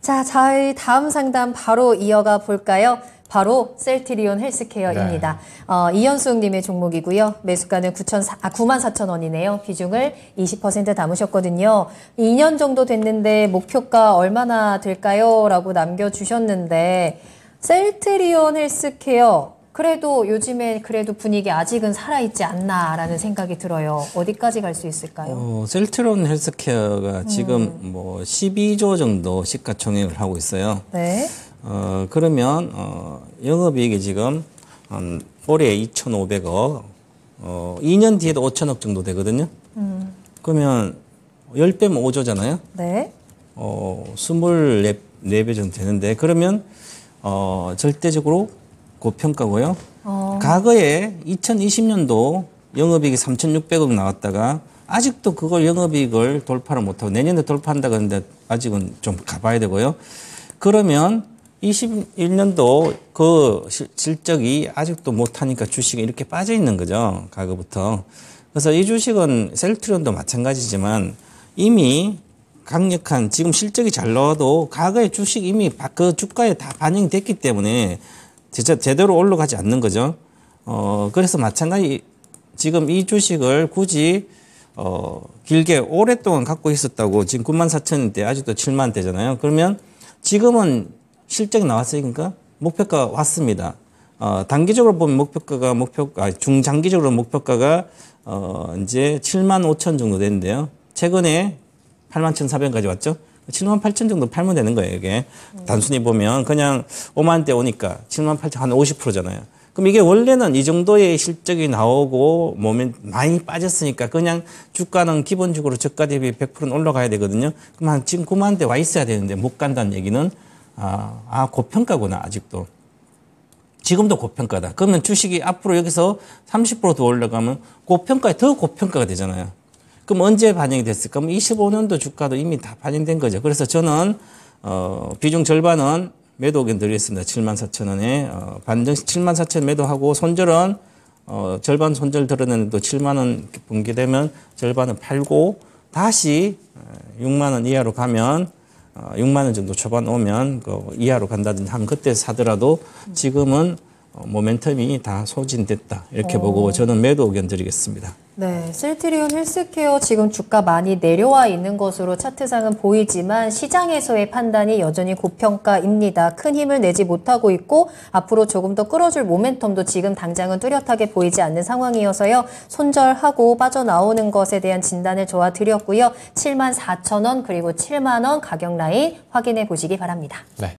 자, 저희 다음 상담 바로 이어가 볼까요? 바로 셀트리온 헬스케어입니다. 네. 어, 이현수님의 종목이고요. 매수가는 9천 아, 9만 4천 원이네요. 비중을 20% 담으셨거든요. 2년 정도 됐는데 목표가 얼마나 될까요? 라고 남겨주셨는데 셀트리온 헬스케어 그래도 요즘에 그래도 분위기 아직은 살아있지 않나라는 생각이 들어요. 어디까지 갈 수 있을까요? 어, 셀트론 헬스케어가 음. 지금 뭐 12조 정도 시가총액을 하고 있어요. 네. 어, 그러면 어, 영업이익이 지금 음, 올해 2,500억, 어, 2년 뒤에도 5천억 정도 되거든요. 음. 그러면 10배면 5조잖아요. 네. 어, 24배 정도 되는데 그러면 어, 절대적으로 고평가고요. 어. 과거에 2020년도 영업이익이 3,600억 나왔다가 아직도 그걸 영업이익을 돌파를 못하고 내년에 돌파한다 그는데 아직은 좀 가봐야 되고요. 그러면 21년도 그 실적이 아직도 못하니까 주식이 이렇게 빠져 있는 거죠. 과거부터. 그래서 이 주식은 셀트리온도 마찬가지지만 이미 강력한 지금 실적이 잘 나와도 과거의 주식 이미 그 주가에 다 반영됐기 때문에 진짜 제대로 올라가지 않는 거죠. 어, 그래서 마찬가지 지금 이 주식을 굳이 어, 길게 오랫동안 갖고 있었다고 지금 9 4 0 0 0인데 아직도 7만대잖아요. 그러면 지금은 실적 이 나왔으니까 목표가 왔습니다. 어, 단기적으로 보면 목표가가 목표 아 중장기적으로 목표가가 어, 이제 7만 5천 정도 되는데요. 최근에 8만 1,400원까지 왔죠. 7만 8천 정도 팔면 되는 거예요, 이게. 음. 단순히 보면 그냥 5만대 오니까 7만 8천 한 50%잖아요. 그럼 이게 원래는 이 정도의 실적이 나오고 몸에 많이 빠졌으니까 그냥 주가는 기본적으로 저가 대비 100%는 올라가야 되거든요. 그럼 한 지금 9만대 와 있어야 되는데 못 간다는 얘기는 아, 아, 고평가구나, 아직도. 지금도 고평가다. 그러면 주식이 앞으로 여기서 30%더 올라가면 고평가에 더 고평가가 되잖아요. 그럼 언제 반영이 됐을까? 그 25년도 주가도 이미 다 반영된 거죠. 그래서 저는 어, 비중 절반은 매도 의견 드리겠습니다. 7만 4천 원에 어, 반정 7만 4천 매도하고 손절은 어, 절반 손절 드러내는데도 7만 원 붕괴되면 절반은 팔고 다시 6만 원 이하로 가면 6만 어, 원 정도 초반 오면 그 이하로 간다든지 하면 그때 사더라도 지금은 어, 모멘텀이 다 소진됐다 이렇게 오. 어. 보고 저는 매도 의견 드리겠습니다. 네, 실트리온 헬스케어 지금 주가 많이 내려와 있는 것으로 차트상은 보이지만 시장에서의 판단이 여전히 고평가입니다. 큰 힘을 내지 못하고 있고 앞으로 조금 더 끌어줄 모멘텀도 지금 당장은 뚜렷하게 보이지 않는 상황이어서요. 손절하고 빠져나오는 것에 대한 진단을 도와드렸고요. 7만 4천 원 그리고 7만 원 가격 라인 확인해 보시기 바랍니다. 네.